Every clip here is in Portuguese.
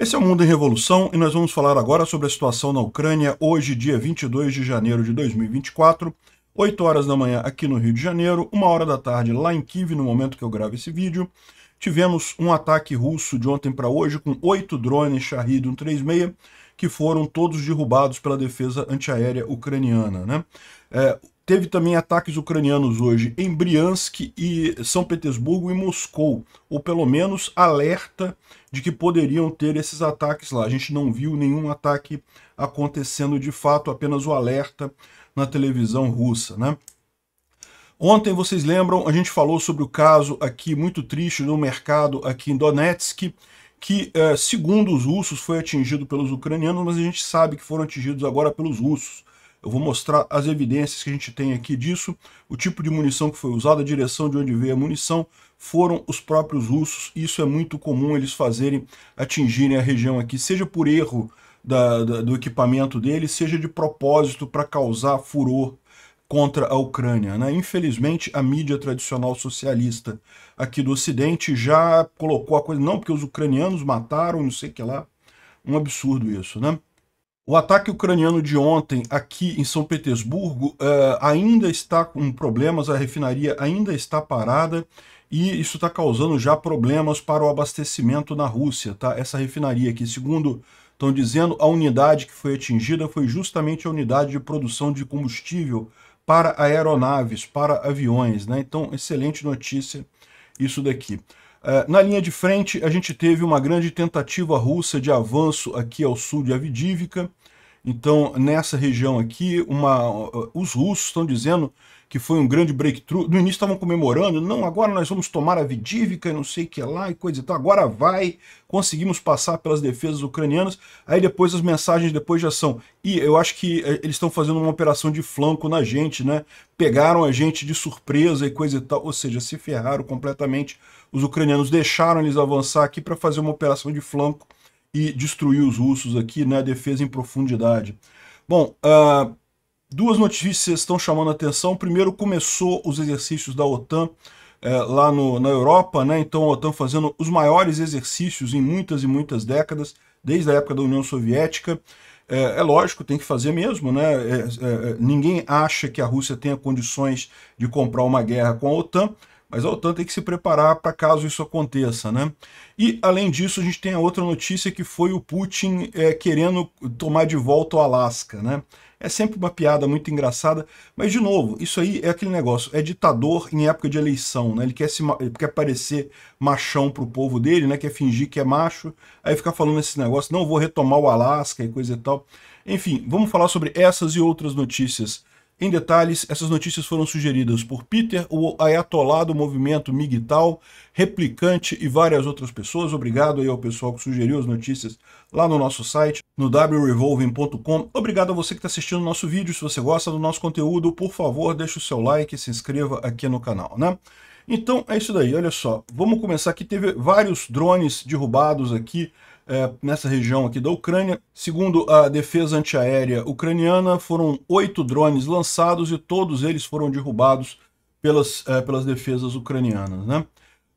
Esse é o Mundo em Revolução e nós vamos falar agora sobre a situação na Ucrânia hoje, dia 22 de janeiro de 2024, 8 horas da manhã aqui no Rio de Janeiro, 1 hora da tarde lá em Kiev, no momento que eu gravo esse vídeo. Tivemos um ataque russo de ontem para hoje com oito drones Shahid 136 que foram todos derrubados pela defesa antiaérea ucraniana. Né? É, Teve também ataques ucranianos hoje em Briansk e São Petersburgo e Moscou, ou pelo menos alerta de que poderiam ter esses ataques lá. A gente não viu nenhum ataque acontecendo de fato, apenas o alerta na televisão russa, né? Ontem, vocês lembram, a gente falou sobre o caso aqui muito triste do mercado aqui em Donetsk, que, eh, segundo os russos, foi atingido pelos ucranianos, mas a gente sabe que foram atingidos agora pelos russos. Eu vou mostrar as evidências que a gente tem aqui disso, o tipo de munição que foi usada, a direção de onde veio a munição, foram os próprios russos. Isso é muito comum eles fazerem, atingirem a região aqui, seja por erro da, da, do equipamento deles, seja de propósito para causar furor contra a Ucrânia. Né? Infelizmente, a mídia tradicional socialista aqui do Ocidente já colocou a coisa, não porque os ucranianos mataram, não sei o que lá. Um absurdo isso, né? O ataque ucraniano de ontem aqui em São Petersburgo uh, ainda está com problemas, a refinaria ainda está parada e isso está causando já problemas para o abastecimento na Rússia, tá? Essa refinaria aqui, segundo estão dizendo, a unidade que foi atingida foi justamente a unidade de produção de combustível para aeronaves, para aviões, né? Então, excelente notícia isso daqui. Uh, na linha de frente, a gente teve uma grande tentativa russa de avanço aqui ao sul de Avidívica. Então, nessa região aqui, uma, uh, os russos estão dizendo que foi um grande breakthrough. No início estavam comemorando, não, agora nós vamos tomar a Vidívica, não sei o que lá e coisa e tal. Agora vai, conseguimos passar pelas defesas ucranianas. Aí depois as mensagens depois já são. E eu acho que eh, eles estão fazendo uma operação de flanco na gente, né? Pegaram a gente de surpresa e coisa e tal. Ou seja, se ferraram completamente. Os ucranianos deixaram eles avançar aqui para fazer uma operação de flanco e destruir os russos aqui, né? Defesa em profundidade. Bom, uh, duas notícias estão chamando a atenção. Primeiro, começou os exercícios da OTAN eh, lá no, na Europa, né? Então a OTAN fazendo os maiores exercícios em muitas e muitas décadas, desde a época da União Soviética. É, é lógico, tem que fazer mesmo, né? É, ninguém acha que a Rússia tenha condições de comprar uma guerra com a OTAN, mas a OTAN tem que se preparar para caso isso aconteça, né? E além disso, a gente tem a outra notícia que foi o Putin é, querendo tomar de volta o Alasca, né? É sempre uma piada muito engraçada, mas de novo, isso aí é aquele negócio, é ditador em época de eleição, né? Ele quer, se, ele quer parecer machão para o povo dele, né? Quer fingir que é macho, aí fica falando esse negócio, não, vou retomar o Alasca e coisa e tal. Enfim, vamos falar sobre essas e outras notícias em detalhes, essas notícias foram sugeridas por Peter, o Ayatollah do movimento Migtal, Replicante e várias outras pessoas. Obrigado aí ao pessoal que sugeriu as notícias lá no nosso site, no wrevolving.com. Obrigado a você que está assistindo o nosso vídeo. Se você gosta do nosso conteúdo, por favor, deixe o seu like e se inscreva aqui no canal, né? Então é isso daí, olha só. Vamos começar aqui. Teve vários drones derrubados aqui é, nessa região aqui da Ucrânia. Segundo a defesa antiaérea ucraniana, foram oito drones lançados e todos eles foram derrubados pelas, é, pelas defesas ucranianas. Né?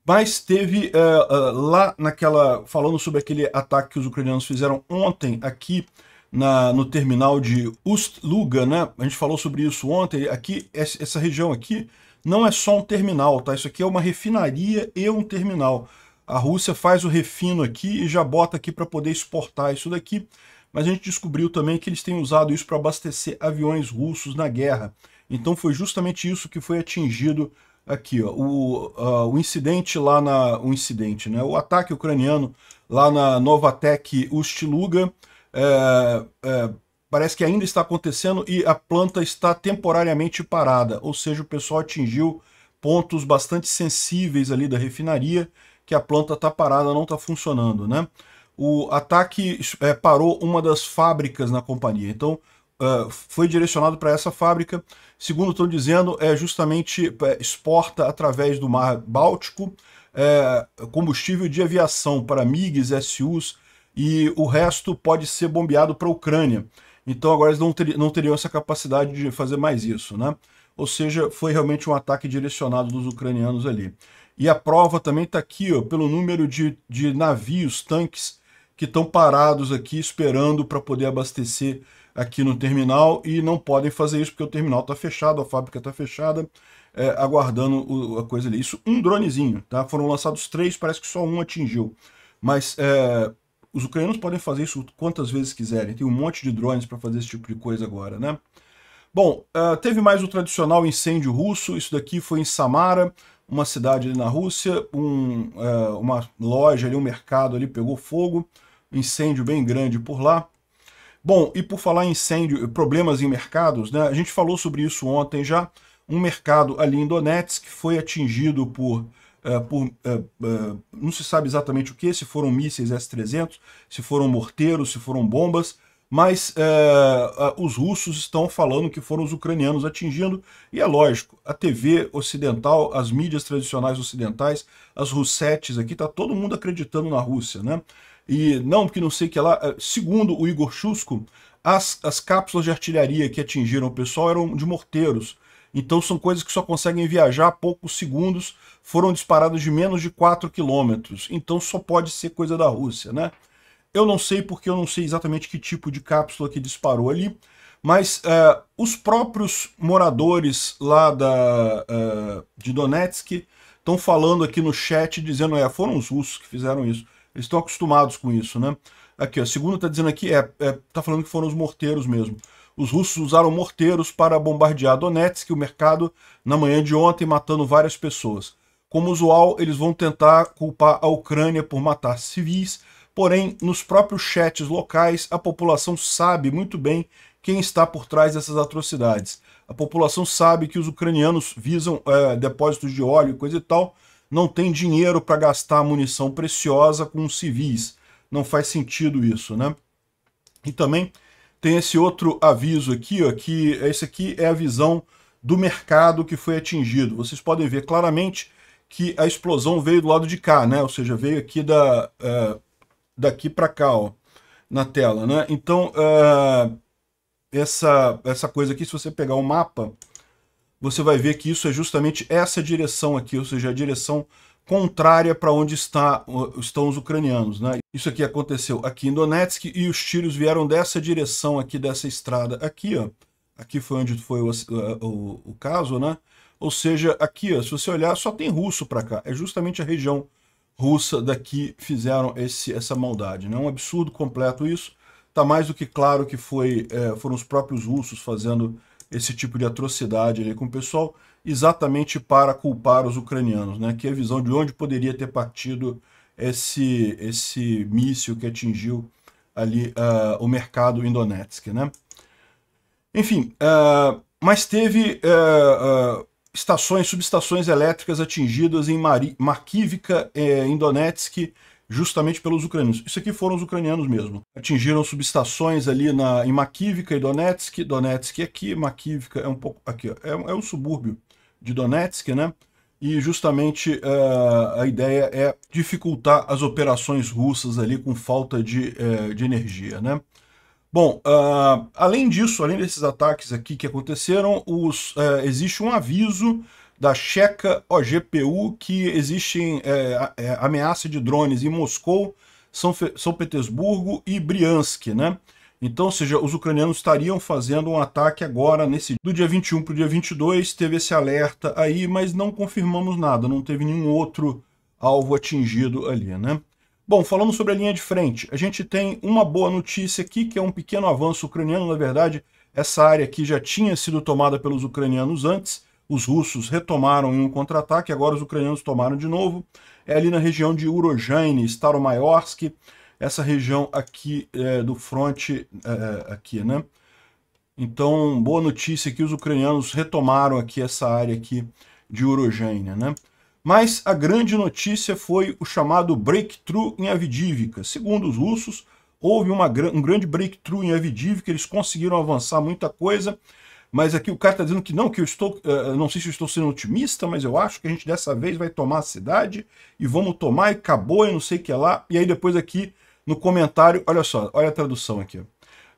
Mas teve é, é, lá naquela. falando sobre aquele ataque que os ucranianos fizeram ontem aqui. Na, no terminal de Ust-Luga, né? A gente falou sobre isso ontem. Aqui, essa região aqui não é só um terminal, tá? Isso aqui é uma refinaria e um terminal. A Rússia faz o refino aqui e já bota aqui para poder exportar isso daqui. Mas a gente descobriu também que eles têm usado isso para abastecer aviões russos na guerra. Então foi justamente isso que foi atingido aqui. Ó. O, uh, o incidente lá na... O incidente, né? O ataque ucraniano lá na Novatek Ustiluga é, é, parece que ainda está acontecendo e a planta está temporariamente parada. Ou seja, o pessoal atingiu pontos bastante sensíveis ali da refinaria que a planta está parada, não está funcionando. Né? O ataque é, parou uma das fábricas na companhia, então uh, foi direcionado para essa fábrica. Segundo estão dizendo, é justamente é, exporta através do mar Báltico é, combustível de aviação para MiGs, SUs e o resto pode ser bombeado para a Ucrânia. Então agora eles não, ter, não teriam essa capacidade de fazer mais isso, né? Ou seja, foi realmente um ataque direcionado dos ucranianos ali. E a prova também está aqui, ó, pelo número de, de navios, tanques, que estão parados aqui esperando para poder abastecer aqui no terminal e não podem fazer isso porque o terminal está fechado, a fábrica está fechada, é, aguardando o, a coisa ali. Isso um dronezinho, tá? Foram lançados três, parece que só um atingiu. Mas é, os ucranianos podem fazer isso quantas vezes quiserem. Tem um monte de drones para fazer esse tipo de coisa agora, né? Bom, uh, teve mais o tradicional incêndio russo, isso daqui foi em Samara, uma cidade ali na Rússia, um, é, uma loja ali, um mercado ali pegou fogo, incêndio bem grande por lá. Bom, e por falar em incêndio, problemas em mercados, né? A gente falou sobre isso ontem já. Um mercado ali em Donetsk foi atingido por, uh, por uh, não se sabe exatamente o que, se foram mísseis S-300, se foram morteiros, se foram bombas, mas é, os russos estão falando que foram os ucranianos atingindo, e é lógico, a TV ocidental, as mídias tradicionais ocidentais, as russetes aqui, tá todo mundo acreditando na Rússia, né? E não, porque não sei que lá, eh, segundo o Igor Chusko, as, as cápsulas de artilharia que atingiram o pessoal eram de morteiros, então são coisas que só conseguem viajar poucos segundos, foram disparadas de menos de 4 quilômetros, então só pode ser coisa da Rússia, né? Eu não sei porque eu não sei exatamente que tipo de cápsula que disparou ali, mas uh, os próprios moradores lá da, uh, de Donetsk estão falando aqui no chat, dizendo, é, foram os russos que fizeram isso. Eles estão acostumados com isso, né? Aqui, a segunda está dizendo aqui, é, é, tá falando que foram os morteiros mesmo. Os russos usaram morteiros para bombardear Donetsk, o mercado, na manhã de ontem, matando várias pessoas. Como usual, eles vão tentar culpar a Ucrânia por matar civis, Porém, nos próprios chats locais, a população sabe muito bem quem está por trás dessas atrocidades. A população sabe que os ucranianos visam é, depósitos de óleo, coisa e tal, não tem dinheiro para gastar munição preciosa com civis. Não faz sentido isso, né? E também tem esse outro aviso aqui, ó, que esse aqui é a visão do mercado que foi atingido. Vocês podem ver claramente que a explosão veio do lado de cá, né? Ou seja, veio aqui da, é, daqui para cá, ó, na tela, né? Então, uh, essa, essa coisa aqui, se você pegar o mapa, você vai ver que isso é justamente essa direção aqui, ou seja, a direção contrária para onde está, estão os ucranianos. Né? Isso aqui aconteceu aqui em Donetsk e os tiros vieram dessa direção aqui, dessa estrada aqui. Ó. Aqui foi onde foi o, o, o caso, né? Ou seja, aqui, ó, se você olhar, só tem russo para cá. É justamente a região russa daqui fizeram esse, essa maldade. Né? Um absurdo completo isso. Está mais do que claro que foi, é, foram os próprios russos fazendo esse tipo de atrocidade ali com o pessoal, exatamente para culpar os ucranianos, né? que é a visão de onde poderia ter partido esse, esse míssil que atingiu ali uh, o mercado em Donetsk. Né? Enfim, uh, mas teve uh, estações, subestações elétricas atingidas em Mari, Markivka, em eh, Donetsk, justamente pelos ucranianos. Isso aqui foram os ucranianos mesmo. Atingiram subestações ali na, em Makivka e Donetsk. Donetsk é aqui, Makivka é um pouco aqui, ó, é, é um subúrbio de Donetsk, né? E justamente uh, a ideia é dificultar as operações russas ali com falta de, uh, de energia, né? Bom, uh, além disso, além desses ataques aqui que aconteceram, os, uh, existe um aviso da checa OGPU que existem uh, ameaça de drones em Moscou, São, São Petersburgo e Briansk, né? Então, ou seja, os ucranianos estariam fazendo um ataque agora, nesse do dia 21 para o dia 22, teve esse alerta aí, mas não confirmamos nada, não teve nenhum outro alvo atingido ali, né? Bom, falando sobre a linha de frente, a gente tem uma boa notícia aqui, que é um pequeno avanço ucraniano, na verdade, essa área aqui já tinha sido tomada pelos ucranianos antes, os russos retomaram em um contra-ataque, agora os ucranianos tomaram de novo, é ali na região de Urojane, Staromayorsk, essa região aqui é, do fronte, é, é, aqui, né? Então, boa notícia que os ucranianos retomaram aqui essa área aqui de Urojane, né? Mas a grande notícia foi o chamado breakthrough em Avdivka. Segundo os russos, houve uma, um grande breakthrough em Avdivka, eles conseguiram avançar muita coisa, mas aqui o cara está dizendo que não, que eu estou, eh, não sei se eu estou sendo otimista, mas eu acho que a gente dessa vez vai tomar a cidade e vamos tomar e acabou e não sei o que é lá. E aí depois aqui no comentário, olha só, olha a tradução aqui.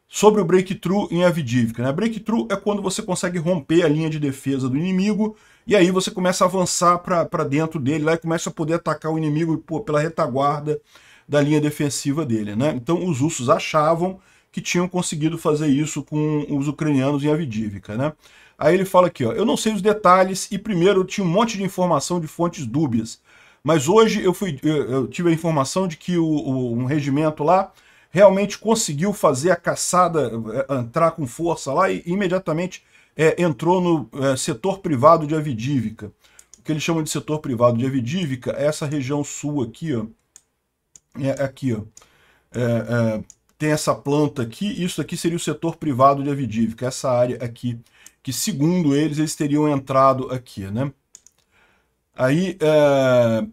Sobre o breakthrough em Avdivka. Né? Breakthrough é quando você consegue romper a linha de defesa do inimigo e aí você começa a avançar para dentro dele lá e começa a poder atacar o inimigo pô, pela retaguarda da linha defensiva dele. Né? Então os russos achavam que tinham conseguido fazer isso com os ucranianos em Avidívica. Né? Aí ele fala aqui, ó, eu não sei os detalhes e primeiro tinha um monte de informação de fontes dúbias, mas hoje eu, fui, eu, eu tive a informação de que o, o, um regimento lá realmente conseguiu fazer a caçada, eh, entrar com força lá e imediatamente é, entrou no é, setor privado de Avidívica. O que eles chamam de setor privado de Avidívica é essa região sul aqui, ó. É, aqui, ó. É, é, tem essa planta aqui, isso aqui seria o setor privado de Avidívica, essa área aqui, que segundo eles, eles teriam entrado aqui, né? Aí, é,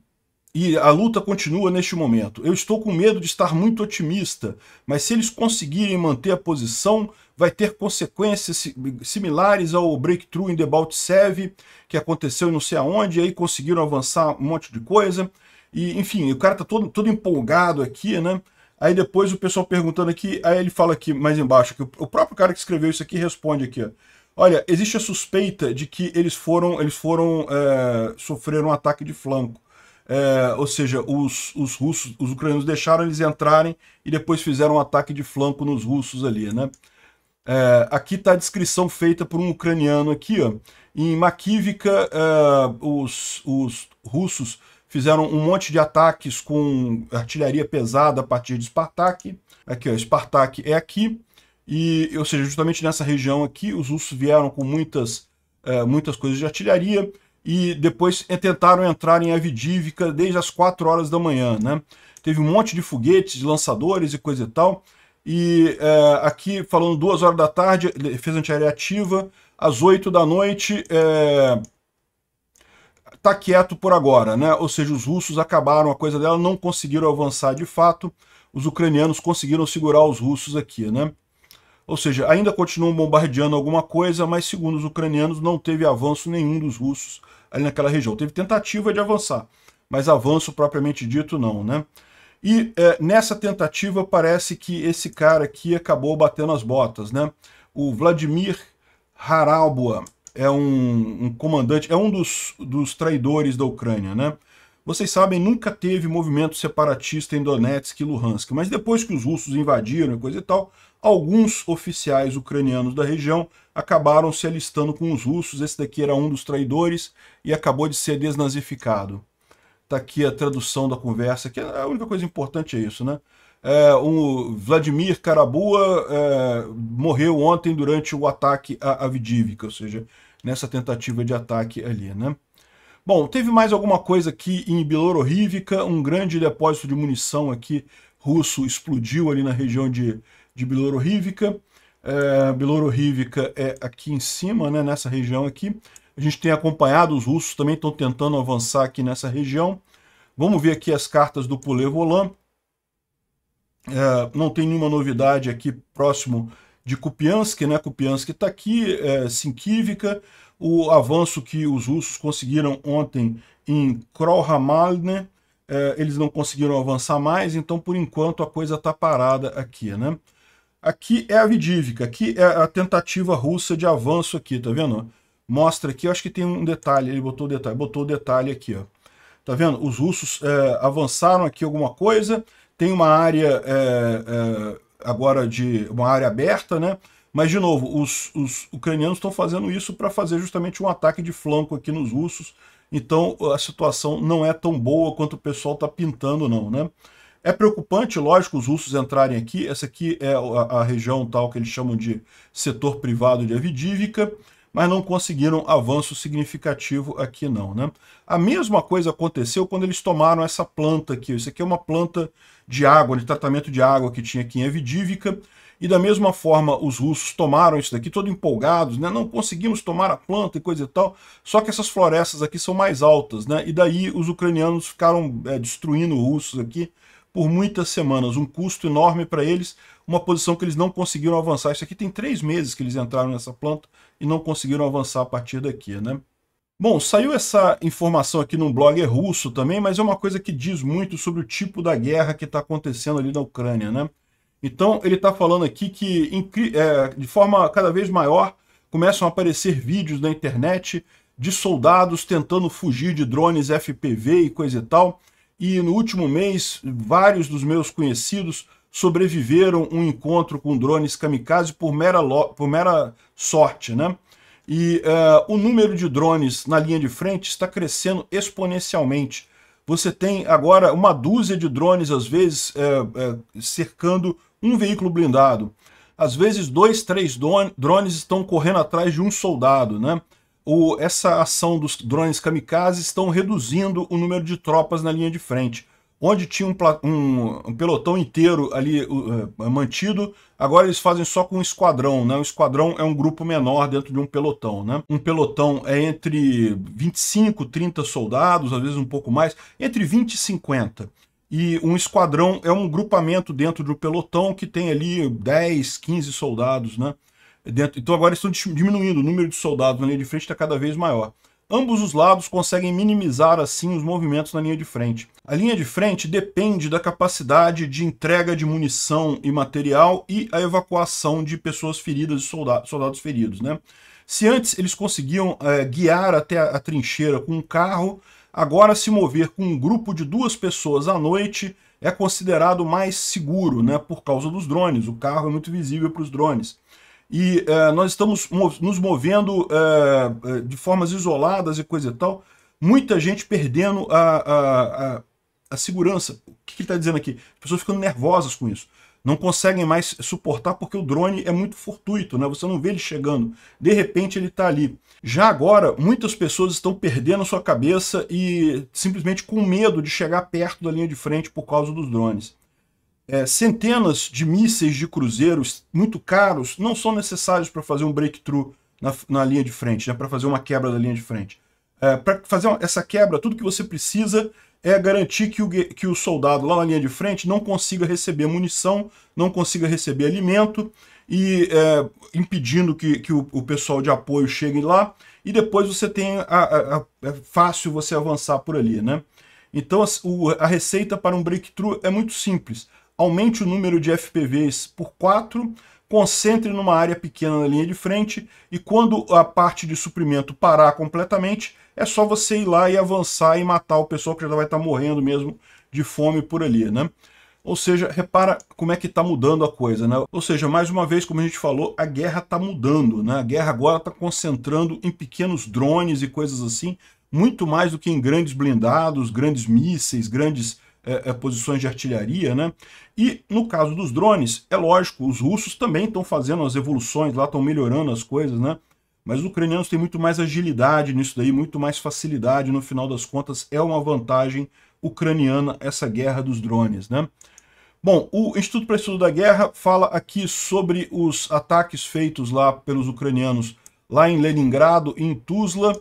e a luta continua neste momento. Eu estou com medo de estar muito otimista, mas se eles conseguirem manter a posição, vai ter consequências similares ao breakthrough em The Baltsev, que aconteceu não sei aonde, e aí conseguiram avançar um monte de coisa. E, enfim, o cara está todo, todo empolgado aqui, né? Aí depois o pessoal perguntando aqui, aí ele fala aqui mais embaixo, que o próprio cara que escreveu isso aqui responde aqui, ó. Olha, existe a suspeita de que eles foram, eles foram é, eh, sofrer um ataque de flanco. É, ou seja, os, os russos, os ucranianos deixaram eles entrarem e depois fizeram um ataque de flanco nos russos ali, né? É, aqui está a descrição feita por um ucraniano aqui, ó. Em Makivka, é, os, os russos fizeram um monte de ataques com artilharia pesada a partir de Spartak. Aqui, ó, Spartak é aqui. E, ou seja, justamente nessa região aqui, os russos vieram com muitas, é, muitas coisas de artilharia e depois é, tentaram entrar em Avidívica desde as 4 horas da manhã, né? Teve um monte de foguetes, lançadores e coisa e tal. E é, aqui, falando 2 horas da tarde, defesa antiaérea ativa. Às 8 da noite, é, tá quieto por agora, né? Ou seja, os russos acabaram a coisa dela, não conseguiram avançar de fato. Os ucranianos conseguiram segurar os russos aqui, né? Ou seja, ainda continuam bombardeando alguma coisa, mas segundo os ucranianos, não teve avanço nenhum dos russos ali naquela região. Teve tentativa de avançar, mas avanço propriamente dito não, né? E é, nessa tentativa parece que esse cara aqui acabou batendo as botas, né? O Vladimir Haralboa é um, um comandante, é um dos, dos traidores da Ucrânia, né? Vocês sabem, nunca teve movimento separatista em Donetsk e Luhansk, mas depois que os russos invadiram e coisa e tal, alguns oficiais ucranianos da região acabaram se alistando com os russos. Esse daqui era um dos traidores e acabou de ser desnazificado. Tá aqui a tradução da conversa, que é a única coisa importante é isso, né? É, o Vladimir Karabua é, morreu ontem durante o ataque a Avdivka, ou seja, nessa tentativa de ataque ali, né? Bom, teve mais alguma coisa aqui em Bilororivka, um grande depósito de munição aqui russo explodiu ali na região de, de Bilororivka. É, é aqui em cima, né, nessa região aqui. A gente tem acompanhado, os russos também estão tentando avançar aqui nessa região. Vamos ver aqui as cartas do Pulevolan. É, não tem nenhuma novidade aqui próximo de Kupiansk, né? Kupiansk está aqui, é, Sinkivka o avanço que os russos conseguiram ontem em Krohamalne, eh, eles não conseguiram avançar mais, então por enquanto a coisa está parada aqui, né? Aqui é a Vidívica, aqui é a tentativa russa de avanço aqui, tá vendo? Mostra aqui, acho que tem um detalhe, ele botou o detalhe, botou o detalhe aqui, ó. Tá vendo? Os russos eh, avançaram aqui alguma coisa, tem uma área eh, agora de uma área aberta, né? Mas, de novo, os, os ucranianos estão fazendo isso para fazer justamente um ataque de flanco aqui nos russos, então a situação não é tão boa quanto o pessoal está pintando, não, né? É preocupante, lógico, os russos entrarem aqui. Essa aqui é a, a região tal que eles chamam de setor privado de Avidívica, mas não conseguiram avanço significativo aqui não, né? A mesma coisa aconteceu quando eles tomaram essa planta aqui. Isso aqui é uma planta de água, de tratamento de água que tinha aqui em Avidívica. E da mesma forma, os russos tomaram isso daqui, todo empolgados, né? Não conseguimos tomar a planta e coisa e tal. Só que essas florestas aqui são mais altas, né? E daí os ucranianos ficaram é, destruindo russos aqui por muitas semanas. Um custo enorme para eles, uma posição que eles não conseguiram avançar. Isso aqui tem três meses que eles entraram nessa planta e não conseguiram avançar a partir daqui, né? Bom, saiu essa informação aqui num blog é russo também, mas é uma coisa que diz muito sobre o tipo da guerra que está acontecendo ali na Ucrânia, né? Então, ele está falando aqui que, é, de forma cada vez maior, começam a aparecer vídeos na internet de soldados tentando fugir de drones FPV e coisa e tal. E no último mês, vários dos meus conhecidos sobreviveram um encontro com drones kamikaze por mera, por mera sorte, né? E uh, o número de drones na linha de frente está crescendo exponencialmente. Você tem agora uma dúzia de drones, às vezes, é, é, cercando um veículo blindado. Às vezes, dois, três drones estão correndo atrás de um soldado, né? O, essa ação dos drones kamikazes estão reduzindo o número de tropas na linha de frente. Onde tinha um, um, um pelotão inteiro ali uh, mantido, agora eles fazem só com um esquadrão. Né? O esquadrão é um grupo menor dentro de um pelotão. Né? Um pelotão é entre 25, 30 soldados, às vezes um pouco mais, entre 20 e 50. E um esquadrão é um grupamento dentro de um pelotão que tem ali 10, 15 soldados, né? Dentro, então agora estão diminuindo, o número de soldados na linha de frente está cada vez maior. Ambos os lados conseguem minimizar assim os movimentos na linha de frente. A linha de frente depende da capacidade de entrega de munição e material e a evacuação de pessoas feridas e soldados, soldados feridos. Né? Se antes eles conseguiam é, guiar até a, a trincheira com um carro, Agora, se mover com um grupo de duas pessoas à noite é considerado mais seguro, né, por causa dos drones. O carro é muito visível para os drones. E eh, nós estamos nos movendo eh, eh, de formas isoladas e coisa e tal. Muita gente perdendo a, a, a, a segurança. O que ele está dizendo aqui? As pessoas ficando nervosas com isso. Não conseguem mais suportar porque o drone é muito fortuito, né? Você não vê ele chegando. De repente ele está ali. Já agora, muitas pessoas estão perdendo a sua cabeça e simplesmente com medo de chegar perto da linha de frente por causa dos drones. É, centenas de mísseis de cruzeiros muito caros não são necessários para fazer um breakthrough na, na linha de frente, né, para fazer uma quebra da linha de frente. É, para fazer essa quebra, tudo que você precisa é garantir que o, que o soldado lá na linha de frente não consiga receber munição, não consiga receber alimento e é, impedindo que, que o, o, pessoal de apoio chegue lá, e depois você tem, a, a, a, é fácil você avançar por ali, né? Então a, o, a receita para um breakthrough é muito simples, aumente o número de FPVs por 4, concentre numa área pequena na linha de frente e quando a parte de suprimento parar completamente, é só você ir lá e avançar e matar o pessoal que já vai estar morrendo mesmo de fome por ali, né? Ou seja, repara como é que está mudando a coisa. Né? Ou seja, mais uma vez, como a gente falou, a guerra está mudando. Né? A guerra agora está concentrando em pequenos drones e coisas assim, muito mais do que em grandes blindados, grandes mísseis, grandes é, é, posições de artilharia, né? E no caso dos drones, é lógico, os russos também estão fazendo as evoluções lá, estão melhorando as coisas, né? Mas os ucranianos têm muito mais agilidade nisso daí, muito mais facilidade, no final das contas, é uma vantagem ucraniana essa guerra dos drones, né? Bom, o Instituto para Estudo da Guerra fala aqui sobre os ataques feitos lá pelos ucranianos lá em Leningrado em Tuzla.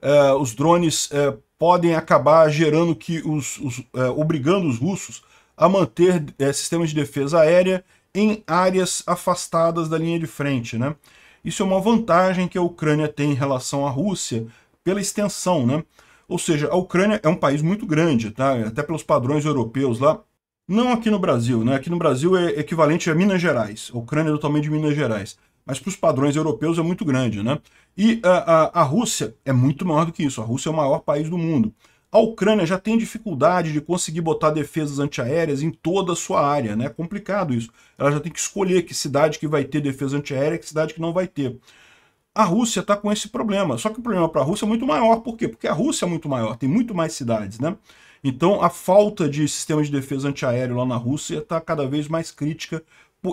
Eh, os drones eh, podem acabar gerando que os, os eh, obrigando os russos a manter sistemas de defesa aérea em áreas afastadas da linha de frente, né? Isso é uma vantagem que a Ucrânia tem em relação à Rússia pela extensão, né? Ou seja, a Ucrânia é um país muito grande, tá? Até pelos padrões europeus lá, não aqui no Brasil, né? Aqui no Brasil é equivalente a Minas Gerais. A Ucrânia é do tamanho de Minas Gerais. Mas para os padrões europeus é muito grande, né? E a, a, a Rússia é muito maior do que isso. A Rússia é o maior país do mundo. A Ucrânia já tem dificuldade de conseguir botar defesas antiaéreas em toda a sua área, né? É complicado isso. Ela já tem que escolher que cidade que vai ter defesa antiaérea e que cidade que não vai ter. A Rússia está com esse problema. Só que o problema para a Rússia é muito maior. Por quê? Porque a Rússia é muito maior, tem muito mais cidades, né? Então, a falta de sistema de defesa antiaéreo lá na Rússia está cada vez mais crítica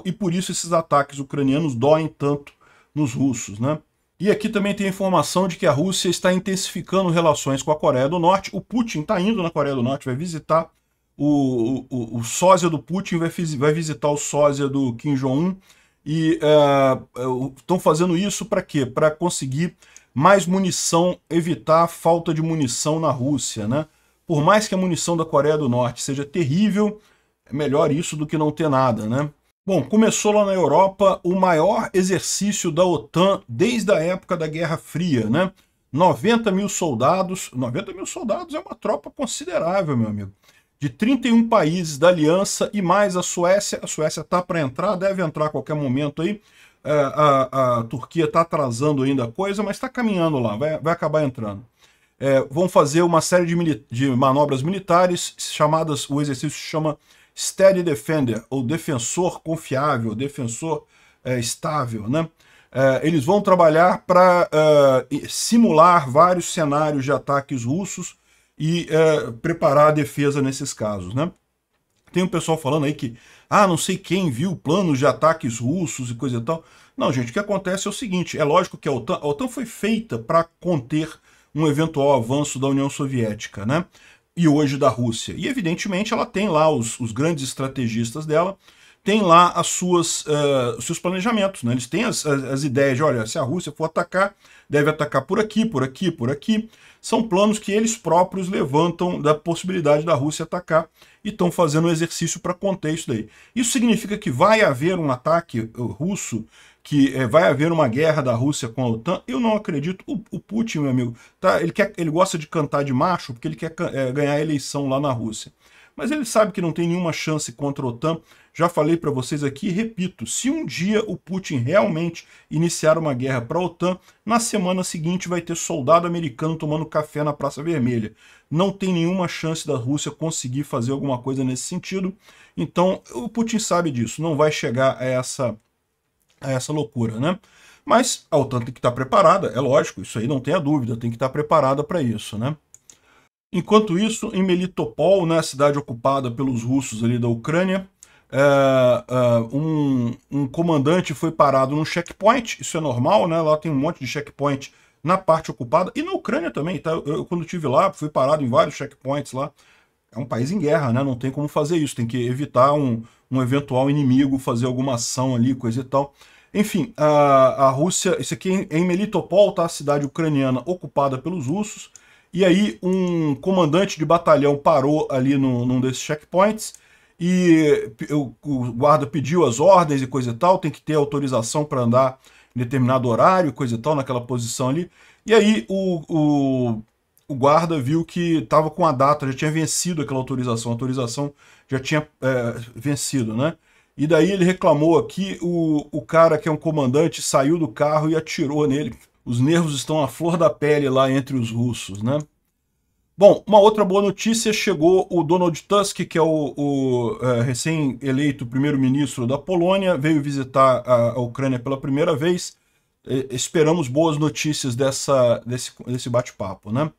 e por isso esses ataques ucranianos doem tanto nos russos, né? E aqui também tem a informação de que a Rússia está intensificando relações com a Coreia do Norte. O Putin está indo na Coreia do Norte, vai visitar o, o, o sósia do Putin, vai, vai visitar o sósia do Kim Jong-un. E estão é, é, uh, fazendo isso para quê? Para conseguir mais munição, evitar a falta de munição na Rússia, né? Por mais que a munição da Coreia do Norte seja terrível, é melhor isso do que não ter nada, né? Bom, começou lá na Europa o maior exercício da OTAN desde a época da Guerra Fria, né? 90 mil soldados, 90 mil soldados é uma tropa considerável, meu amigo. De 31 países da aliança e mais a Suécia, a Suécia tá para entrar, deve entrar a qualquer momento aí. A, é, a, a Turquia está atrasando ainda a coisa, mas está caminhando lá, vai, vai acabar entrando é, vão fazer uma série de, de, manobras militares chamadas, o exercício se chama Steady Defender, ou defensor confiável, defensor é, estável, né? É, eles vão trabalhar para é, simular vários cenários de ataques russos e é, preparar a defesa nesses casos, né? Tem um pessoal falando aí que, ah, não sei quem viu planos de ataques russos e coisa e tal. Não, gente, o que acontece é o seguinte, é lógico que a OTAN, a OTAN foi feita para conter um eventual avanço da União Soviética, né? E hoje da Rússia. E evidentemente ela tem lá os, os grandes estrategistas dela, tem lá as suas, uh, os seus planejamentos, né? Eles têm as, as, as ideias de, olha, se a Rússia for atacar, deve atacar por aqui, por aqui, por aqui. São planos que eles próprios levantam da possibilidade da Rússia atacar e estão fazendo um exercício para conter isso daí. Isso significa que vai haver um ataque eh, russo que é, vai haver uma guerra da Rússia com a OTAN. Eu não acredito. O, o, Putin, meu amigo, tá, ele, quer, ele gosta de cantar de macho porque ele quer é, ganhar a eleição lá na Rússia. Mas ele sabe que não tem nenhuma chance contra a OTAN. Já falei para vocês aqui e repito, se um dia o Putin realmente iniciar uma guerra para a OTAN, na semana seguinte vai ter soldado americano tomando café na Praça Vermelha. Não tem nenhuma chance da Rússia conseguir fazer alguma coisa nesse sentido. Então o Putin sabe disso, não vai chegar a essa a essa loucura, né? Mas a OTAN tem que estar tá preparada, é lógico, isso aí não tem a dúvida, tem que estar tá preparada para isso, né? Enquanto isso, em Melitopol, né, cidade ocupada pelos russos ali da Ucrânia, é, é, um, um, comandante foi parado num checkpoint, isso é normal, né? Lá tem um monte de checkpoint na parte ocupada, e na Ucrânia também, tá? Eu, eu quando estive lá, fui parado em vários checkpoints lá, é um país em guerra, né? Não tem como fazer isso, tem que evitar um, um eventual inimigo fazer alguma ação ali, coisa e tal. Enfim, a, a Rússia, isso aqui é em Melitopol, tá? A cidade ucraniana ocupada pelos russos. E aí um comandante de batalhão parou ali no, num desses checkpoints e o, o guarda pediu as ordens e coisa e tal, tem que ter autorização para andar em determinado horário, coisa e tal, naquela posição ali. E aí o, o o guarda viu que estava com a data, já tinha vencido aquela autorização, a autorização já tinha é, vencido, né? E daí ele reclamou aqui, o, o cara que é um comandante saiu do carro e atirou nele. Os nervos estão à flor da pele lá entre os russos, né? Bom, uma outra boa notícia, chegou o Donald Tusk, que é o, o é, recém-eleito primeiro-ministro da Polônia, veio visitar a, a Ucrânia pela primeira vez, eh, esperamos boas notícias dessa, desse, desse bate-papo. Né?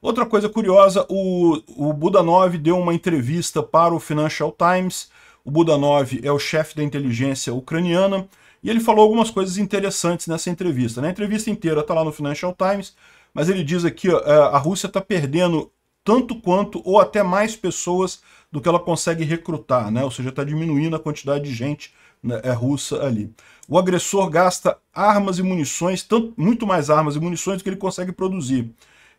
Outra coisa curiosa, o, o Budanov deu uma entrevista para o Financial Times. O Budanov é o chefe da inteligência ucraniana e ele falou algumas coisas interessantes nessa entrevista. Na né? A entrevista inteira está lá no Financial Times, mas ele diz aqui ó, eh, a Rússia está perdendo tanto quanto ou até mais pessoas do que ela consegue recrutar, né? ou seja, está diminuindo a quantidade de gente né, é russa ali. O agressor gasta armas e munições, tanto, muito mais armas e munições do que ele consegue produzir.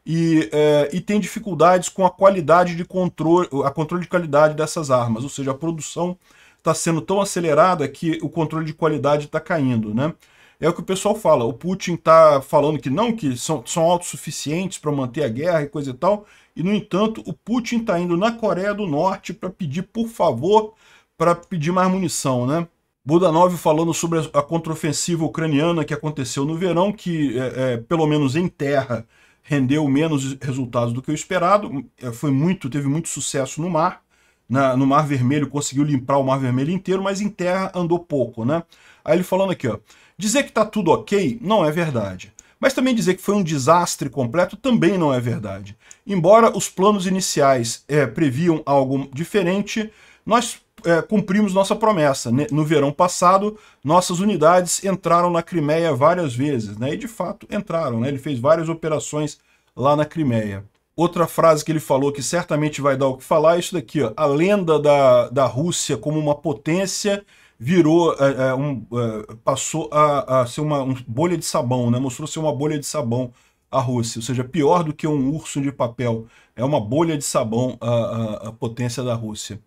E, é, e tem dificuldades com a qualidade de controle, a controle de qualidade dessas armas, ou seja, a produção está sendo tão acelerada que o controle de qualidade está caindo, né? É o que o pessoal fala, o Putin está falando que não, que são, são autossuficientes para manter a guerra e coisa e tal, e no entanto o Putin está indo na Coreia do Norte para pedir, por favor, para pedir mais munição, né? Budanov falando sobre a contraofensiva ucraniana que aconteceu no verão, que, é, é, pelo menos em terra, rendeu menos resultados do que o esperado. É, foi muito, teve muito sucesso no mar. Na, no Mar Vermelho, conseguiu limpar o Mar Vermelho inteiro, mas em terra andou pouco, né? Aí ele falando aqui, ó. Dizer que está tudo ok não é verdade. Mas também dizer que foi um desastre completo também não é verdade. Embora os planos iniciais é, previam algo diferente, nós é, cumprimos nossa promessa. No verão passado, nossas unidades entraram na Crimeia várias vezes, né? E de fato entraram, né? Ele fez várias operações lá na Crimeia. Outra frase que ele falou que certamente vai dar o que falar é isso daqui, ó. A lenda da, da Rússia como uma potência virou, é, é, um, é, passou a, a ser uma um bolha de sabão, né? Mostrou ser uma bolha de sabão a Rússia, ou seja, pior do que um urso de papel. É uma bolha de sabão a, a, a potência da Rússia.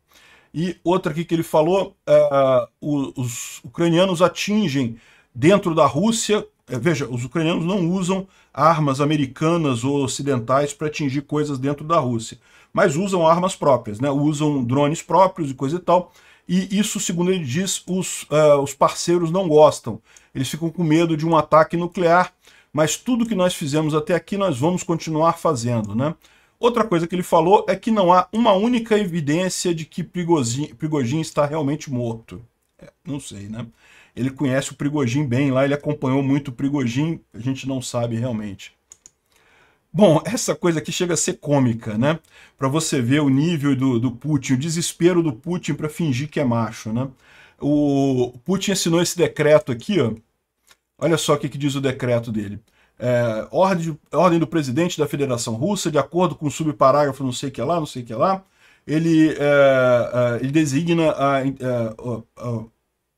E outra aqui que ele falou, uh, os ucranianos atingem dentro da Rússia, é, veja, os ucranianos não usam armas americanas ou ocidentais para atingir coisas dentro da Rússia, mas usam armas próprias, né? usam drones próprios e coisa e tal, e isso, segundo ele diz, os, uh, os parceiros não gostam. Eles ficam com medo de um ataque nuclear, mas tudo que nós fizemos até aqui nós vamos continuar fazendo, né? Outra coisa que ele falou é que não há uma única evidência de que Prigozhin, está realmente morto. É, não sei, né? Ele conhece o Prigogine bem lá, ele acompanhou muito o Prigogine, a gente não sabe realmente. Bom, essa coisa aqui chega a ser cômica, né? Para você ver o nível do, do Putin, o desespero do Putin para fingir que é macho, né? O Putin assinou esse decreto aqui, ó. Olha só o que, que diz o decreto dele é, ordem, ordem do presidente da Federação Russa, de acordo com o subparágrafo não sei que lá, não sei que lá, ele, é, é ele designa a, a, a, a,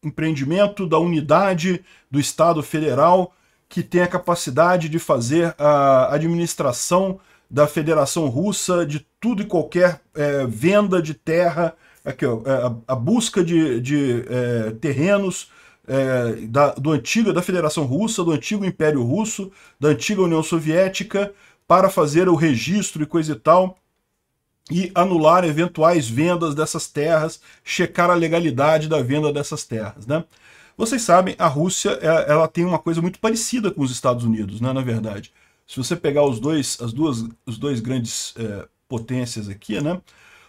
empreendimento da unidade do Estado Federal que tem a capacidade de fazer a administração da Federação Russa de tudo e qualquer é, venda de terra, aqui, ó, é, a, busca de, de é, terrenos é, da, do antigo, da Federação Russa, do antigo Império Russo, da antiga União Soviética, para fazer o registro e coisa e tal, e anular eventuais vendas dessas terras, checar a legalidade da venda dessas terras. Né? Vocês sabem, a Rússia é, ela tem uma coisa muito parecida com os Estados Unidos, né, na verdade. Se você pegar os dois, as duas, os dois grandes é, potências aqui, né,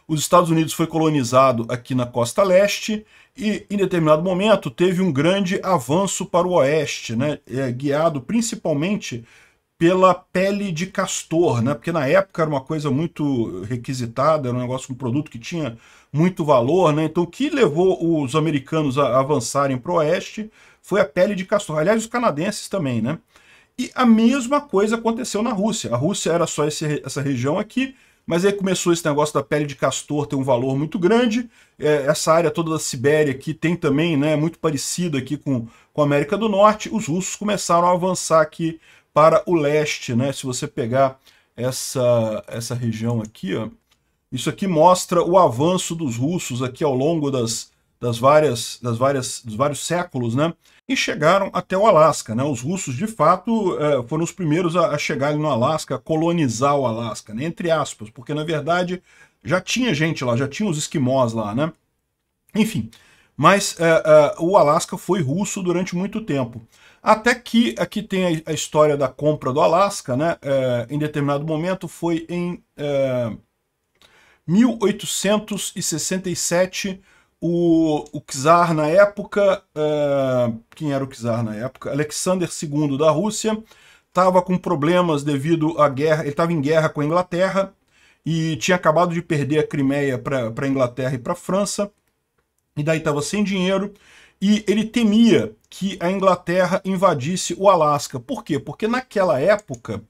os Estados Unidos foi colonizado aqui na costa leste e, em determinado momento, teve um grande avanço para o oeste, né, é, guiado principalmente pela pele de castor, né? Porque na época era uma coisa muito requisitada, era um negócio, um produto que tinha muito valor, né? Então o que levou os americanos a avançarem para o oeste foi a pele de castor. Aliás, os canadenses também, né? E a mesma coisa aconteceu na Rússia. A Rússia era só esse, essa região aqui, mas aí começou esse negócio da pele de castor ter um valor muito grande. É, essa área toda da Sibéria aqui tem também, né, muito parecida aqui com, com a América do Norte. Os russos começaram a avançar aqui para o leste, né? Se você pegar essa, essa região aqui, ó, isso aqui mostra o avanço dos russos aqui ao longo das das várias, das várias, dos vários séculos, né? E chegaram até o Alasca, né? Os russos, de fato, eh, foram os primeiros a chegar no Alasca, a colonizar o Alasca, né? entre aspas, porque na verdade já tinha gente lá, já tinha os esquimós lá, né? Enfim, mas uh, uh, o Alasca foi russo durante muito tempo. Até que aqui tem a, a história da compra do Alasca, né? Uh, em determinado momento foi em 1867 o, o czar na época, uh, quem era o czar na época? Alexander II da Rússia, estava com problemas devido à guerra, ele estava em guerra com a Inglaterra e tinha acabado de perder a Crimeia para a Inglaterra e para a França, e daí estava sem dinheiro, e ele temia que a Inglaterra invadisse o Alasca. Por quê? Porque naquela época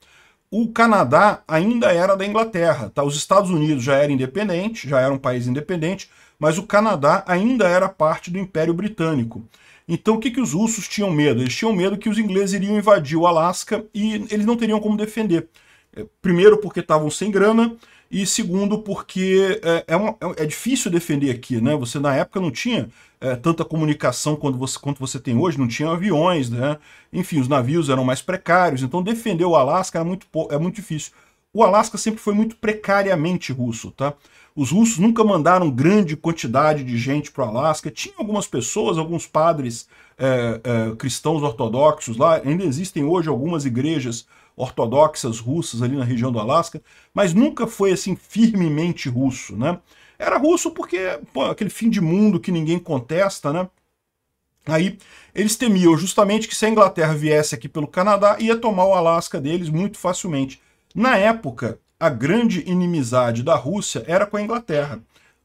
o Canadá ainda era da Inglaterra, tá? Os Estados Unidos já era independente, já era um país independente, mas o Canadá ainda era parte do Império Britânico. Então o que, que os russos tinham medo? Eles tinham medo que os ingleses iriam invadir o Alasca e eles não teriam como defender. É, primeiro porque estavam sem grana, e segundo porque é, é, uma, é, é, difícil defender aqui, né? Você na época não tinha é, tanta comunicação quanto você, quanto você tem hoje, não tinha aviões, né? Enfim, os navios eram mais precários, então defender o Alasca era muito, é muito difícil. O Alasca sempre foi muito precariamente russo, tá? Os russos nunca mandaram grande quantidade de gente para o Alasca. Tinha algumas pessoas, alguns padres é, é, cristãos ortodoxos lá. Ainda existem hoje algumas igrejas ortodoxas russas ali na região do Alasca, mas nunca foi assim firmemente russo, né? Era russo porque, pô, aquele fim de mundo que ninguém contesta, né? Aí eles temiam justamente que se a Inglaterra viesse aqui pelo Canadá, ia tomar o Alasca deles muito facilmente. Na época, a grande inimizade da Rússia era com a Inglaterra.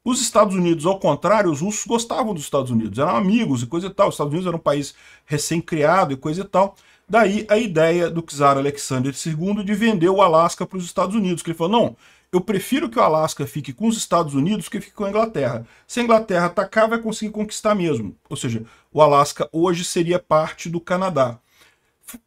Os Estados Unidos, ao contrário, os russos gostavam dos Estados Unidos, eram amigos e coisa e tal. Os Estados Unidos era um país recém-criado e coisa e tal. Daí a ideia do czar Alexander II de vender o Alasca para os Estados Unidos, que ele falou, não, eu prefiro que o Alasca fique com os Estados Unidos que fique com a Inglaterra. Se a Inglaterra atacar, vai conseguir conquistar mesmo. Ou seja, o Alasca hoje seria parte do Canadá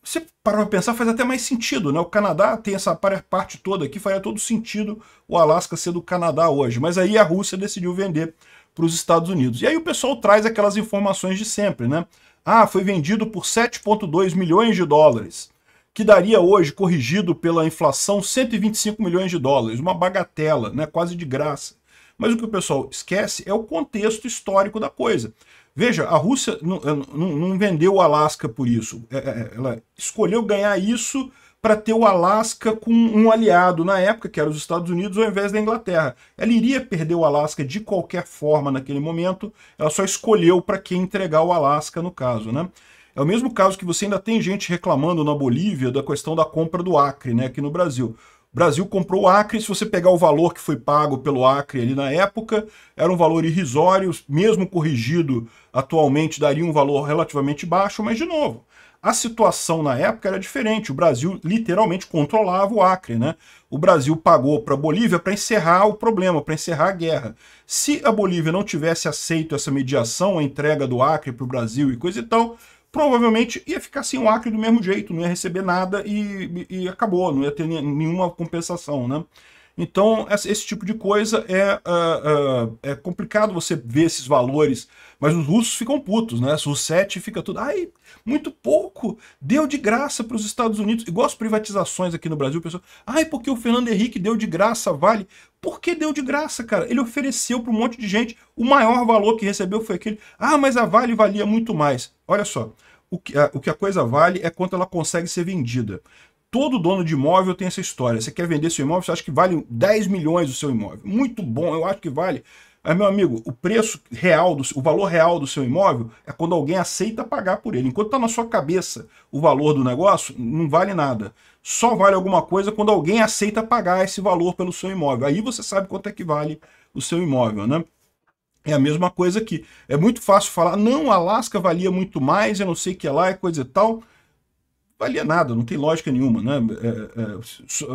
se parar para pensar, faz até mais sentido, né? O Canadá tem essa parte toda aqui, faria todo sentido o Alasca ser do Canadá hoje. Mas aí a Rússia decidiu vender para os Estados Unidos. E aí o pessoal traz aquelas informações de sempre, né? Ah, foi vendido por 7,2 milhões de dólares, que daria hoje, corrigido pela inflação, 125 milhões de dólares, uma bagatela, né? Quase de graça. Mas o que o pessoal esquece é o contexto histórico da coisa. Veja, a Rússia não, eh, não, não vendeu o Alasca por isso. É, é, é, ela escolheu ganhar isso para ter o Alasca com um aliado na época, que era os Estados Unidos, ao invés da Inglaterra. Ela iria perder o Alasca de qualquer forma naquele momento, ela só escolheu para quem entregar o Alasca, no caso, né? É o mesmo caso que você ainda tem gente reclamando na Bolívia da questão da compra do Acre, né, aqui no Brasil. Brasil comprou o Acre, se você pegar o valor que foi pago pelo Acre ali na época, era um valor irrisório, mesmo corrigido atualmente daria um valor relativamente baixo, mas de novo, a situação na época era diferente, o Brasil literalmente controlava o Acre, né? O Brasil pagou para a Bolívia para encerrar o problema, para encerrar a guerra. Se a Bolívia não tivesse aceito essa mediação, a entrega do Acre para o Brasil e coisa e tal, provavelmente ia ficar sem o Acre do mesmo jeito, não ia receber nada e, e acabou, não ia ter nenhuma compensação, né? Então, esse tipo de coisa é, é, é complicado você ver esses valores mas os russos ficam putos, né? Os sete fica tudo. Ai, muito pouco. Deu de graça para os Estados Unidos. Igual as privatizações aqui no Brasil, pessoal. Ai, porque o Fernando Henrique deu de graça, vale. Por que deu de graça, cara? Ele ofereceu para um monte de gente. O maior valor que recebeu foi aquele. Ah, mas a Vale valia muito mais. Olha só. O que, a, o que a coisa vale é quanto ela consegue ser vendida todo dono de imóvel tem essa história. Você quer vender seu imóvel, você acha que vale 10 milhões o seu imóvel. Muito bom, eu acho que vale Aí, meu amigo, o preço real, do, o valor real do seu imóvel é quando alguém aceita pagar por ele. Enquanto está na sua cabeça o valor do negócio, não vale nada. Só vale alguma coisa quando alguém aceita pagar esse valor pelo seu imóvel. Aí você sabe quanto é que vale o seu imóvel, né? É a mesma coisa aqui. É muito fácil falar, não, Alasca valia muito mais, eu não sei o que é lá, é coisa e tal valia nada, não tem lógica nenhuma. Né? É, é,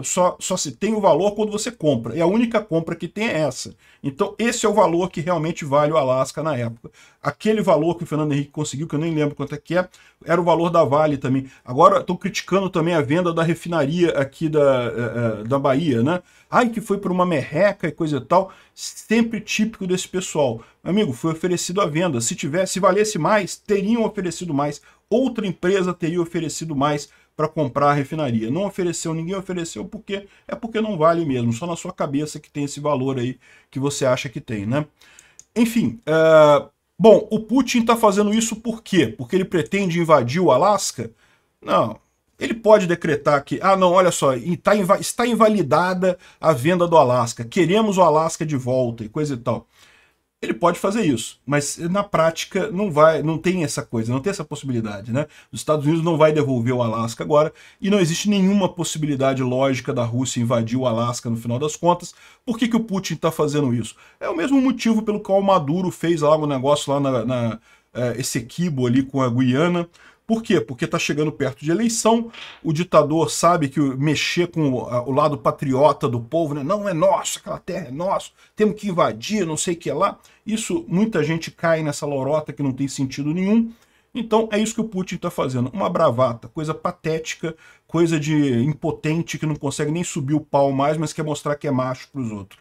só, só se tem o valor quando você compra. E a única compra que tem é essa. Então, esse é o valor que realmente vale o Alasca na época. Aquele valor que o Fernando Henrique conseguiu, que eu nem lembro quanto é que é, era o valor da Vale também. Agora, estão criticando também a venda da refinaria aqui da, é, é, da Bahia, né? Ai, que foi por uma merreca e coisa e tal. Sempre típico desse pessoal. Amigo, foi oferecido à venda. Se tivesse, se valesse mais, teriam oferecido mais outra empresa teria oferecido mais para comprar a refinaria. Não ofereceu, ninguém ofereceu, porque é porque não vale mesmo, só na sua cabeça que tem esse valor aí que você acha que tem, né? Enfim, uh, bom, o Putin está fazendo isso por quê? Porque ele pretende invadir o Alasca? Não, ele pode decretar que, ah não, olha só, tá está invalidada a venda do Alasca, queremos o Alasca de volta e coisa e tal. Ele pode fazer isso, mas na prática não vai, não tem essa coisa, não tem essa possibilidade, né? Os Estados Unidos não vai devolver o Alasca agora e não existe nenhuma possibilidade lógica da Rússia invadir o Alasca no final das contas. Por que, que o Putin está fazendo isso? É o mesmo motivo pelo qual o Maduro fez lá um negócio lá na, na eh, esse equibo ali com a Guiana, por quê? Porque está chegando perto de eleição, o ditador sabe que mexer com o lado patriota do povo, né? não é nosso, aquela terra é nossa, temos que invadir, não sei o que lá. Isso, muita gente cai nessa lorota que não tem sentido nenhum. Então é isso que o Putin está fazendo, uma bravata, coisa patética, coisa de impotente que não consegue nem subir o pau mais, mas quer mostrar que é macho para os outros.